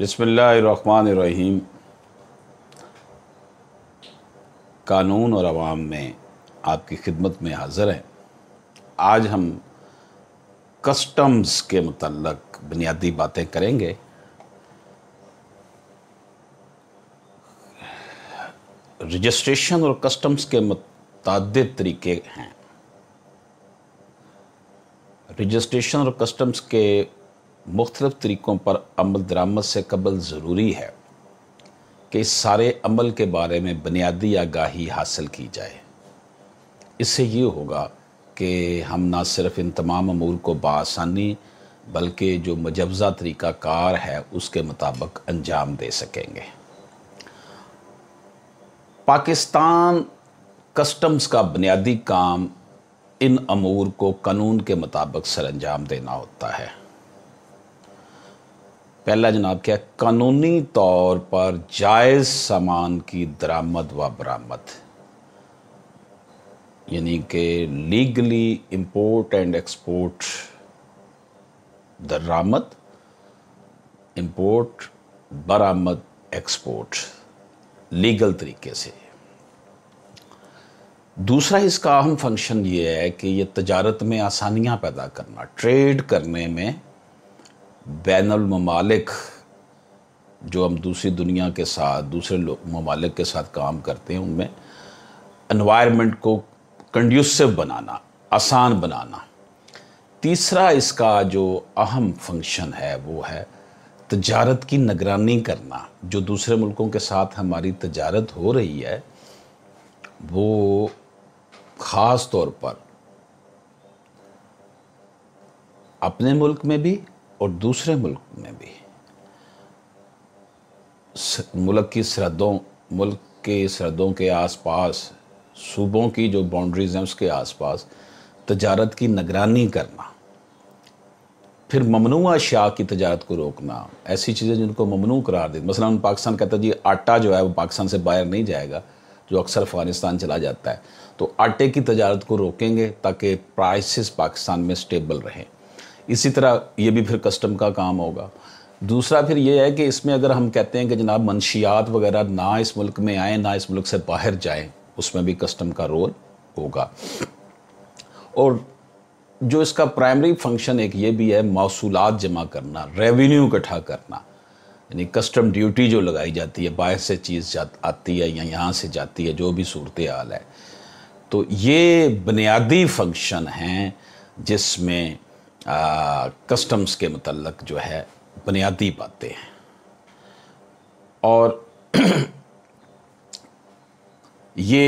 बसमीम कानून और आवाम में आपकी खिदमत में हाजिर हैं आज हम कस्टम्स के मतलब बुनियादी बातें करेंगे रजिस्ट्रेशन और कस्टम्स के मतद तरीके हैं रजिस्ट्रेशन और कस्टम्स के मुख्तलिफ तरीक़ों पर अमल दरामद से कबल ज़रूरी है कि इस सारे अमल के बारे में बुनियादी आगाही हासिल की जाए इससे ये होगा कि हम ना सिर्फ इन तमाम अमूर को बासानी बल्कि जो मुजवज़ा तरीका कार है उसके मुताबिक अंजाम दे सकेंगे पाकिस्तान कस्टम्स का बुनियादी काम इन अमूर को कानून के मुताबिक सर अंजाम देना होता है पहला जनाब क्या कानूनी तौर पर जायज़ सामान की दरामद व बरामद यानी कि लीगली इंपोर्ट एंड एक्सपोर्ट दरामद इंपोर्ट बरामद एक्सपोर्ट लीगल तरीके से दूसरा इसका अहम फंक्शन ये है कि ये तजारत में आसानियां पैदा करना ट्रेड करने में बैन ममालिक जो हम दूसरी दुनिया के साथ दूसरे ममालिक के साथ काम करते हैं उनमें इन्वायरमेंट को कंड्यूसिव बनाना आसान बनाना तीसरा इसका जो अहम फंक्शन है वो है तजारत की निगरानी करना जो दूसरे मुल्कों के साथ हमारी तजारत हो रही है वो ख़ास तौर पर अपने मुल्क में भी और दूसरे मुल्क में भी मुल्क की सरहदों मुल्क के सरहदों के आसपास सूबों की जो बाउंड्रीज हैं उसके आसपास तजारत की निगरानी करना फिर ममनू अशिया की तजारत को रोकना ऐसी चीज़ें जिनको ममनू करार दें मसला पाकिस्तान कहता है जी आटा जो है वो पाकिस्तान से बाहर नहीं जाएगा जो अक्सर अफगानिस्तान चला जाता है तो आटे की तजारत को रोकेंगे ताकि प्राइसेस पाकिस्तान में स्टेबल रहें इसी तरह ये भी फिर कस्टम का काम होगा दूसरा फिर ये है कि इसमें अगर हम कहते हैं कि जनाब मनशियात वगैरह ना इस मुल्क में आए ना इस मुल्क से बाहर जाए उसमें भी कस्टम का रोल होगा और जो इसका प्राइमरी फंक्शन एक ये भी है मौसूल जमा करना रेवेन्यू इकट्ठा करना यानी कस्टम ड्यूटी जो लगाई जाती है बाहर से चीज़ जा आती है या यहाँ से जाती है जो भी सूरत हाल है तो ये बुनियादी फंक्शन हैं जिसमें कस्टम्स के मतलब जो है बुनियादी बातें हैं और ये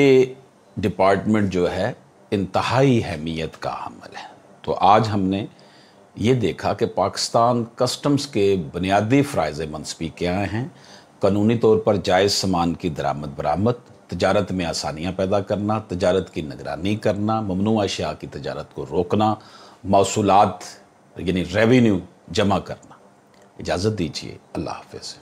डिपार्टमेंट जो है इंतहाई अहमियत का अमल है तो आज हमने ये देखा कि पाकिस्तान कस्टम्स के बुनियादी फ़रज़ मनसबी क्या हैं कानूनी तौर पर जायज़ सामान की दरामद बरामद तजारत में आसानियाँ पैदा करना तजारत की निगरानी करना ममनू अशिया की तजारत को रोकना मौसूलत यानी रेवेन्यू जमा करना इजाज़त दीजिए अल्लाह हाफिज़